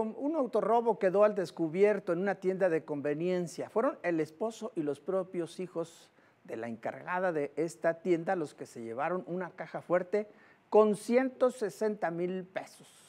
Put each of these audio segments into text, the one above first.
un autorrobo quedó al descubierto en una tienda de conveniencia. Fueron el esposo y los propios hijos de la encargada de esta tienda los que se llevaron una caja fuerte con 160 mil pesos.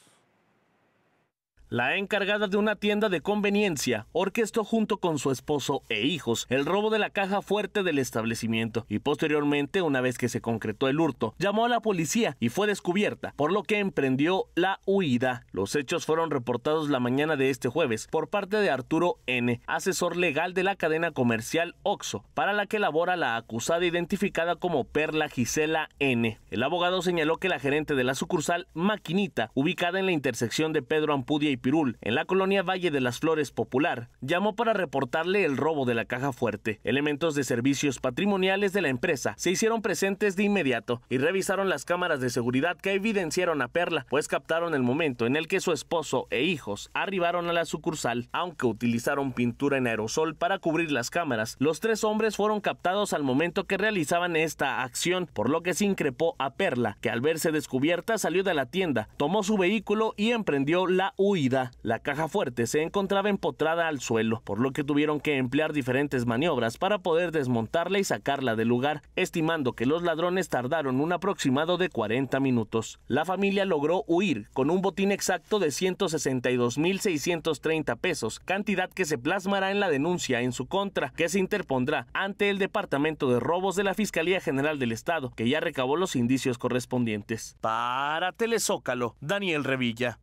La encargada de una tienda de conveniencia orquestó junto con su esposo e hijos el robo de la caja fuerte del establecimiento y posteriormente, una vez que se concretó el hurto, llamó a la policía y fue descubierta, por lo que emprendió la huida. Los hechos fueron reportados la mañana de este jueves por parte de Arturo N., asesor legal de la cadena comercial OXO, para la que elabora la acusada identificada como Perla Gisela N. El abogado señaló que la gerente de la sucursal Maquinita, ubicada en la intersección de Pedro Ampudia y Pirul, en la colonia Valle de las Flores Popular, llamó para reportarle el robo de la caja fuerte. Elementos de servicios patrimoniales de la empresa se hicieron presentes de inmediato y revisaron las cámaras de seguridad que evidenciaron a Perla, pues captaron el momento en el que su esposo e hijos arribaron a la sucursal, aunque utilizaron pintura en aerosol para cubrir las cámaras. Los tres hombres fueron captados al momento que realizaban esta acción, por lo que se increpó a Perla, que al verse descubierta salió de la tienda, tomó su vehículo y emprendió la huida la caja fuerte se encontraba empotrada al suelo, por lo que tuvieron que emplear diferentes maniobras para poder desmontarla y sacarla del lugar, estimando que los ladrones tardaron un aproximado de 40 minutos. La familia logró huir con un botín exacto de 162.630 pesos, cantidad que se plasmará en la denuncia en su contra, que se interpondrá ante el Departamento de Robos de la Fiscalía General del Estado, que ya recabó los indicios correspondientes. Para Telezócalo, Daniel Revilla.